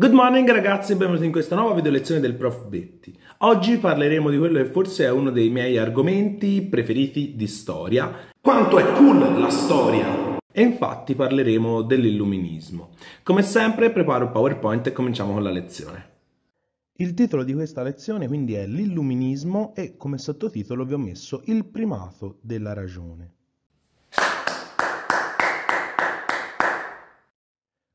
Good morning ragazzi e benvenuti in questa nuova video lezione del Prof Betti. Oggi parleremo di quello che forse è uno dei miei argomenti preferiti di storia. Quanto è cool la storia! E infatti parleremo dell'illuminismo. Come sempre preparo il PowerPoint e cominciamo con la lezione. Il titolo di questa lezione quindi è L'illuminismo e come sottotitolo vi ho messo Il primato della ragione.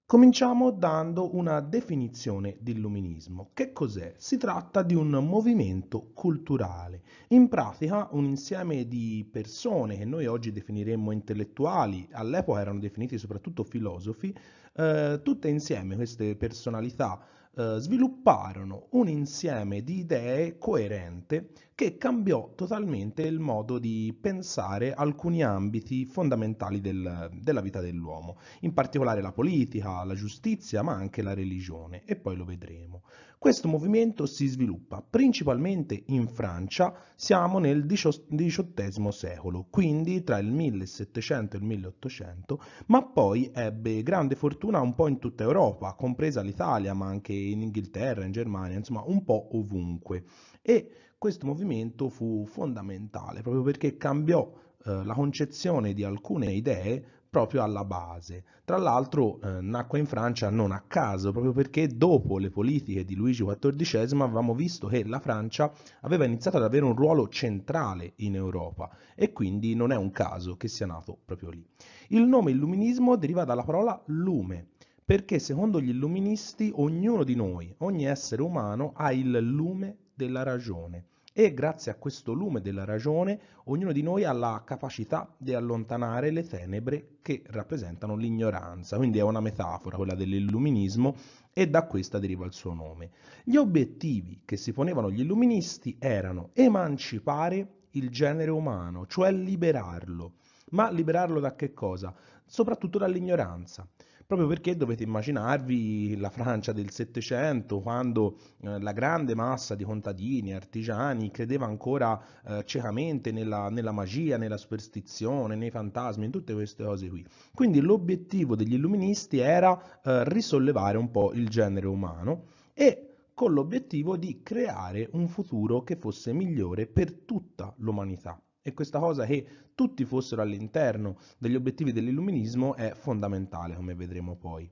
Cominciamo dando una definizione di illuminismo. Che cos'è? Si tratta di un movimento culturale, in pratica un insieme di persone che noi oggi definiremmo intellettuali, all'epoca erano definiti soprattutto filosofi, eh, tutte insieme queste personalità eh, svilupparono un insieme di idee coerente che cambiò totalmente il modo di pensare alcuni ambiti fondamentali del, della vita dell'uomo, in particolare la politica, la giustizia, ma anche la religione, e poi lo vedremo. Questo movimento si sviluppa principalmente in Francia, siamo nel XVIII secolo, quindi tra il 1700 e il 1800, ma poi ebbe grande fortuna un po' in tutta Europa, compresa l'Italia, ma anche in Inghilterra, in Germania, insomma un po' ovunque. E questo movimento fu fondamentale proprio perché cambiò eh, la concezione di alcune idee proprio alla base. Tra l'altro eh, nacque in Francia non a caso, proprio perché dopo le politiche di Luigi XIV avevamo visto che la Francia aveva iniziato ad avere un ruolo centrale in Europa e quindi non è un caso che sia nato proprio lì. Il nome illuminismo deriva dalla parola lume, perché secondo gli illuministi ognuno di noi, ogni essere umano ha il lume della ragione e grazie a questo lume della ragione ognuno di noi ha la capacità di allontanare le tenebre che rappresentano l'ignoranza, quindi è una metafora quella dell'illuminismo e da questa deriva il suo nome. Gli obiettivi che si ponevano gli illuministi erano emancipare il genere umano, cioè liberarlo. Ma liberarlo da che cosa? Soprattutto dall'ignoranza proprio perché dovete immaginarvi la Francia del Settecento, quando eh, la grande massa di contadini, artigiani, credeva ancora eh, ciecamente nella, nella, magia, nella superstizione, nei fantasmi, in tutte queste cose qui. Quindi l'obiettivo degli illuministi era eh, risollevare un po' il genere umano e con l'obiettivo di creare un futuro che fosse migliore per tutta l'umanità. E questa cosa che tutti fossero all'interno degli obiettivi dell'illuminismo è fondamentale, come vedremo poi.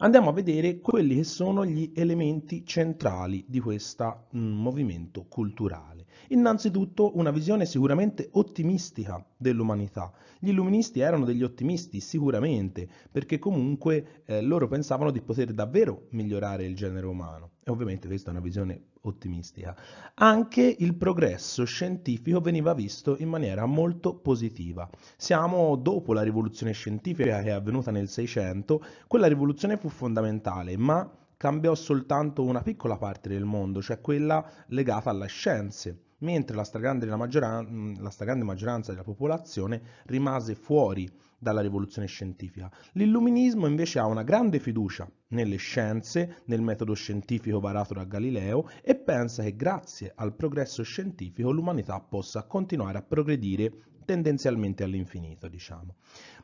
Andiamo a vedere quelli che sono gli elementi centrali di questo mm, movimento culturale. Innanzitutto una visione sicuramente ottimistica dell'umanità. Gli illuministi erano degli ottimisti sicuramente, perché comunque eh, loro pensavano di poter davvero migliorare il genere umano. E ovviamente questa è una visione ottimistica. Anche il progresso scientifico veniva visto in maniera molto positiva. Siamo dopo la rivoluzione scientifica che è avvenuta nel 600, quella rivoluzione fu fondamentale, ma cambiò soltanto una piccola parte del mondo, cioè quella legata alle scienze mentre la stragrande, la, la stragrande maggioranza della popolazione rimase fuori dalla rivoluzione scientifica. L'illuminismo invece ha una grande fiducia nelle scienze, nel metodo scientifico varato da Galileo e pensa che grazie al progresso scientifico l'umanità possa continuare a progredire tendenzialmente all'infinito, diciamo.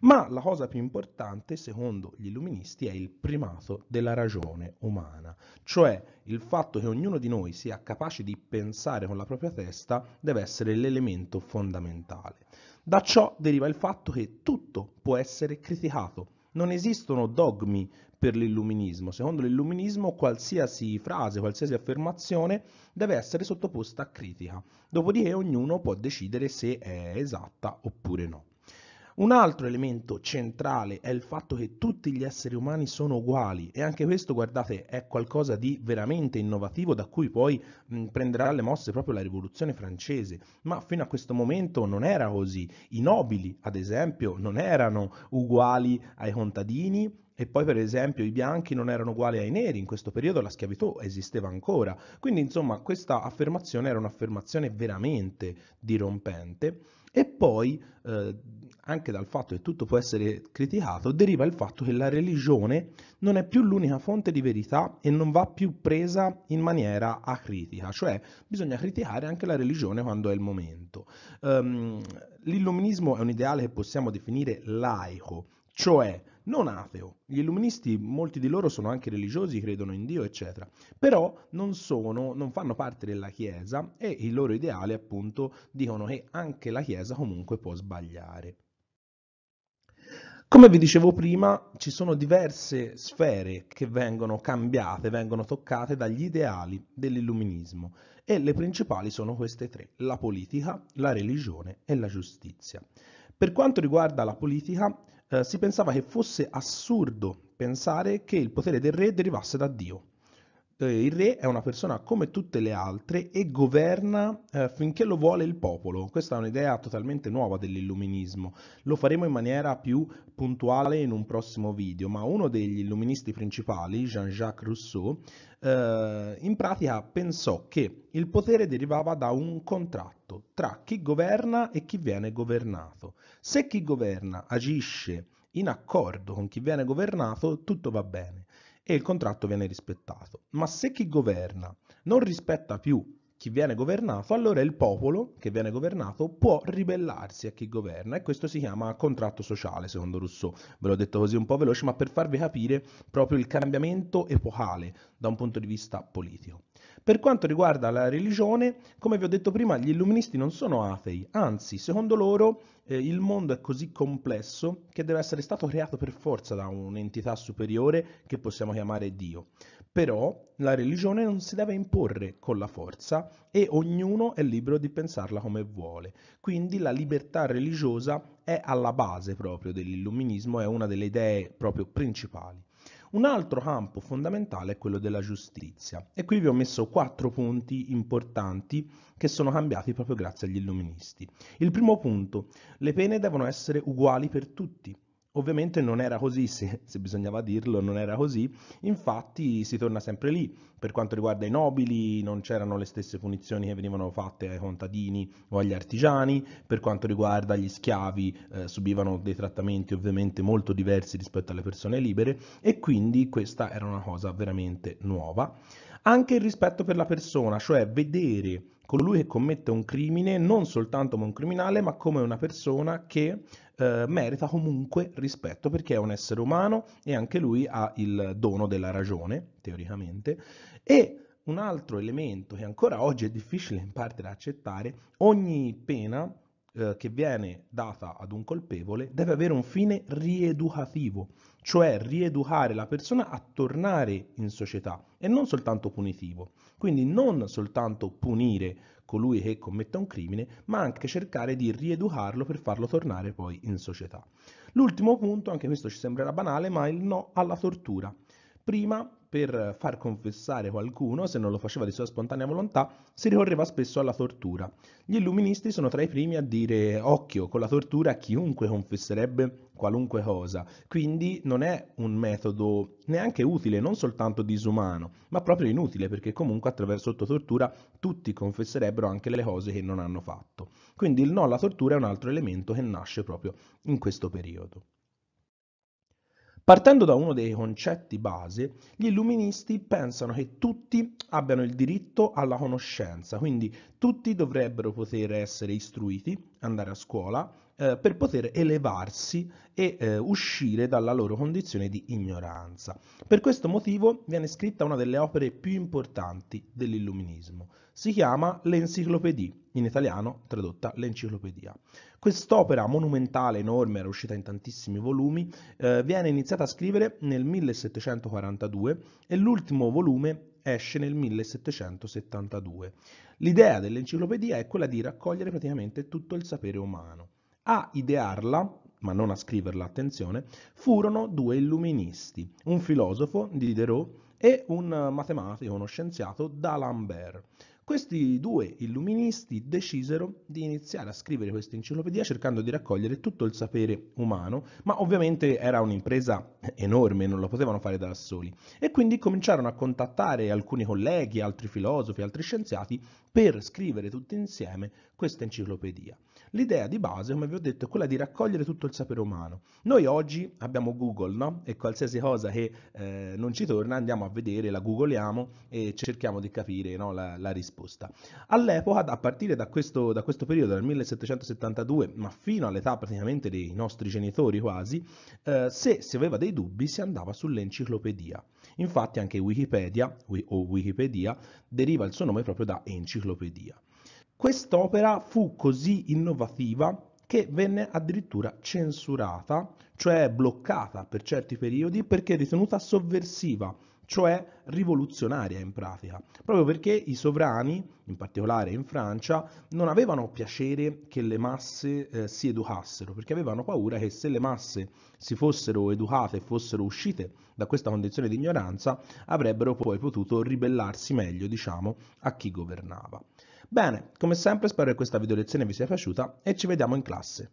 Ma la cosa più importante, secondo gli illuministi, è il primato della ragione umana, cioè il fatto che ognuno di noi sia capace di pensare con la propria testa deve essere l'elemento fondamentale. Da ciò deriva il fatto che tutto può essere criticato, non esistono dogmi per l'illuminismo. Secondo l'illuminismo qualsiasi frase, qualsiasi affermazione deve essere sottoposta a critica. Dopodiché ognuno può decidere se è esatta oppure no. Un altro elemento centrale è il fatto che tutti gli esseri umani sono uguali e anche questo, guardate, è qualcosa di veramente innovativo da cui poi mh, prenderà le mosse proprio la rivoluzione francese, ma fino a questo momento non era così. I nobili, ad esempio, non erano uguali ai contadini, e poi per esempio i bianchi non erano uguali ai neri, in questo periodo la schiavitù esisteva ancora. Quindi insomma questa affermazione era un'affermazione veramente dirompente. E poi eh, anche dal fatto che tutto può essere criticato, deriva il fatto che la religione non è più l'unica fonte di verità e non va più presa in maniera acritica, cioè bisogna criticare anche la religione quando è il momento. Um, l'illuminismo è un ideale che possiamo definire laico, cioè non ateo. Gli illuministi, molti di loro sono anche religiosi, credono in Dio, eccetera, però non sono, non fanno parte della Chiesa e i loro ideali appunto dicono che anche la Chiesa comunque può sbagliare. Come vi dicevo prima, ci sono diverse sfere che vengono cambiate, vengono toccate dagli ideali dell'illuminismo e le principali sono queste tre, la politica, la religione e la giustizia. Per quanto riguarda la politica, eh, si pensava che fosse assurdo pensare che il potere del re derivasse da Dio. Eh, il re è una persona come tutte le altre e governa eh, finché lo vuole il popolo. Questa è un'idea totalmente nuova dell'illuminismo. Lo faremo in maniera più puntuale in un prossimo video, ma uno degli illuministi principali, Jean-Jacques Rousseau, eh, in pratica pensò che il potere derivava da un contratto tra chi governa e chi viene governato. Se chi governa agisce in accordo con chi viene governato, tutto va bene e il contratto viene rispettato. Ma se chi governa non rispetta più chi viene governato, allora il popolo che viene governato può ribellarsi a chi governa e questo si chiama contratto sociale secondo Rousseau. Ve l'ho detto così un po' veloce ma per farvi capire proprio il cambiamento epocale da un punto di vista politico. Per quanto riguarda la religione, come vi ho detto prima, gli illuministi non sono atei, anzi, secondo loro eh, il mondo è così complesso che deve essere stato creato per forza da un'entità superiore che possiamo chiamare Dio. Però la religione non si deve imporre con la forza e ognuno è libero di pensarla come vuole. Quindi la libertà religiosa è alla base proprio dell'illuminismo, è una delle idee proprio principali. Un altro campo fondamentale è quello della giustizia e qui vi ho messo quattro punti importanti che sono cambiati proprio grazie agli illuministi. Il primo punto, le pene devono essere uguali per tutti. Ovviamente non era così, se, se, bisognava dirlo, non era così, infatti si torna sempre lì. Per quanto riguarda i nobili non c'erano le stesse punizioni che venivano fatte ai contadini o agli artigiani, per quanto riguarda gli schiavi eh, subivano dei trattamenti ovviamente molto diversi rispetto alle persone libere e quindi questa era una cosa veramente nuova. Anche il rispetto per la persona, cioè vedere colui che commette un crimine non soltanto come un criminale, ma come una persona che eh, merita comunque rispetto perché è un essere umano e anche lui ha il dono della ragione, teoricamente. E un altro elemento che ancora oggi è difficile in parte da accettare, ogni pena eh, che viene data ad un colpevole deve avere un fine rieducativo, cioè rieducare la persona a tornare in società e non soltanto punitivo. Quindi non soltanto punire colui che commette un crimine, ma anche cercare di rieducarlo per farlo tornare poi in società. L'ultimo punto, anche questo ci sembrerà banale, ma il no alla tortura. Prima per far confessare qualcuno, se non lo faceva di sua spontanea volontà, si ricorreva spesso alla tortura. Gli illuministi sono tra i primi a dire occhio, con la tortura chiunque confesserebbe qualunque cosa, quindi non è un metodo neanche utile, non soltanto disumano, ma proprio inutile perché comunque attraverso tortura tutti confesserebbero anche le cose che non hanno fatto. Quindi il no alla tortura è un altro elemento che nasce proprio in questo periodo. Partendo da uno dei concetti base, gli illuministi pensano che tutti abbiano il diritto alla conoscenza, quindi tutti dovrebbero poter essere istruiti andare a scuola eh, per poter elevarsi e eh, uscire dalla loro condizione di ignoranza. Per questo motivo viene scritta una delle opere più importanti dell'illuminismo. Si chiama L'Encyclopédie, in italiano tradotta l'Enciclopedia. Quest'opera monumentale, enorme, era uscita in tantissimi volumi, eh, viene iniziata a scrivere nel 1742 e l'ultimo volume esce nel 1772. L'idea dell'enciclopedia è quella di raccogliere praticamente tutto il sapere umano. A idearla, ma non a scriverla, attenzione, furono due illuministi, un filosofo, Diderot, e un matematico, uno scienziato, D'Alembert. Questi due illuministi decisero di iniziare a scrivere questa enciclopedia cercando di raccogliere tutto il sapere umano, ma ovviamente era un'impresa enorme, non la potevano fare da soli. E quindi cominciarono a contattare alcuni colleghi, altri filosofi, altri scienziati per scrivere tutti insieme questa enciclopedia. L'idea di base, come vi ho detto, è quella di raccogliere tutto il sapere umano. Noi oggi abbiamo Google, no? E qualsiasi cosa che eh, non ci torna andiamo a vedere, la googliamo e cerchiamo di capire no, la, la, risposta. All'epoca, a partire da questo, da questo, periodo, dal 1772, ma fino all'età praticamente dei nostri genitori quasi, eh, se si aveva dei dubbi si andava sull'enciclopedia. Infatti anche Wikipedia o Wikipedia deriva il suo nome proprio da enciclopedia. Quest'opera fu così innovativa che venne addirittura censurata, cioè bloccata per certi periodi perché ritenuta sovversiva, cioè rivoluzionaria in pratica, proprio perché i sovrani, in particolare in Francia, non avevano piacere che le masse eh, si educassero, perché avevano paura che se le masse si fossero educate e fossero uscite da questa condizione di ignoranza, avrebbero poi potuto ribellarsi meglio, diciamo, a chi governava. Bene, come sempre spero che questa video lezione vi sia piaciuta e ci vediamo in classe.